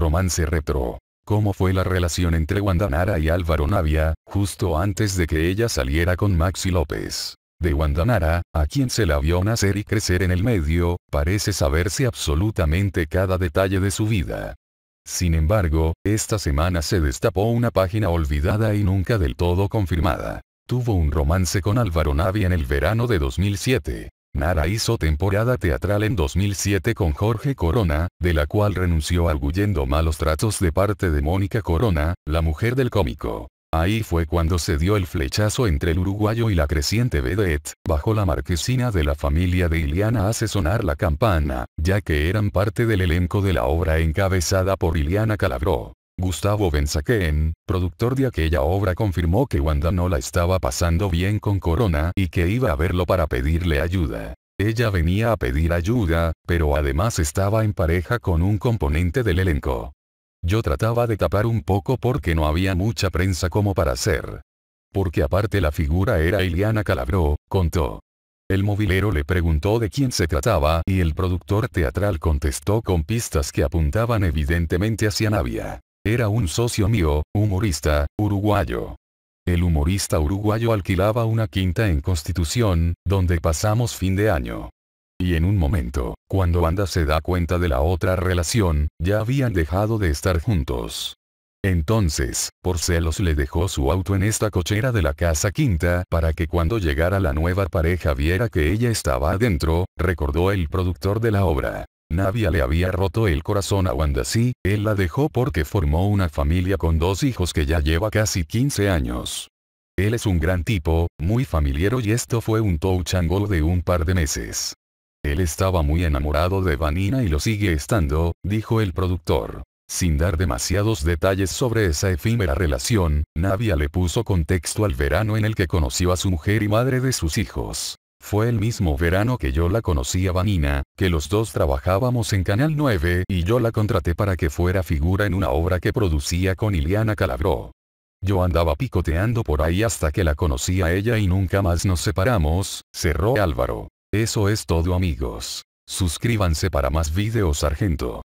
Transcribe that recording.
Romance Retro. ¿Cómo fue la relación entre Guandanara y Álvaro Navia, justo antes de que ella saliera con Maxi López? De Guandanara, a quien se la vio nacer y crecer en el medio, parece saberse absolutamente cada detalle de su vida. Sin embargo, esta semana se destapó una página olvidada y nunca del todo confirmada. Tuvo un romance con Álvaro Navia en el verano de 2007. Nara hizo temporada teatral en 2007 con Jorge Corona, de la cual renunció arguyendo malos tratos de parte de Mónica Corona, la mujer del cómico. Ahí fue cuando se dio el flechazo entre el uruguayo y la creciente vedette, bajo la marquesina de la familia de Iliana hace sonar la campana, ya que eran parte del elenco de la obra encabezada por Iliana Calabró. Gustavo Benzaquén, productor de aquella obra confirmó que Wanda no la estaba pasando bien con Corona y que iba a verlo para pedirle ayuda. Ella venía a pedir ayuda, pero además estaba en pareja con un componente del elenco. Yo trataba de tapar un poco porque no había mucha prensa como para hacer. Porque aparte la figura era Iliana Calabró, contó. El movilero le preguntó de quién se trataba y el productor teatral contestó con pistas que apuntaban evidentemente hacia Navia era un socio mío, humorista, uruguayo. El humorista uruguayo alquilaba una quinta en Constitución, donde pasamos fin de año. Y en un momento, cuando Anda se da cuenta de la otra relación, ya habían dejado de estar juntos. Entonces, por celos le dejó su auto en esta cochera de la casa quinta para que cuando llegara la nueva pareja viera que ella estaba adentro, recordó el productor de la obra. Navia le había roto el corazón a Wanda él la dejó porque formó una familia con dos hijos que ya lleva casi 15 años. Él es un gran tipo, muy familiero y esto fue un touchango de un par de meses. Él estaba muy enamorado de Vanina y lo sigue estando, dijo el productor. Sin dar demasiados detalles sobre esa efímera relación, Navia le puso contexto al verano en el que conoció a su mujer y madre de sus hijos. Fue el mismo verano que yo la conocí a Vanina, que los dos trabajábamos en Canal 9 y yo la contraté para que fuera figura en una obra que producía con Ileana Calabró. Yo andaba picoteando por ahí hasta que la conocí a ella y nunca más nos separamos, cerró Álvaro. Eso es todo amigos. Suscríbanse para más videos Sargento.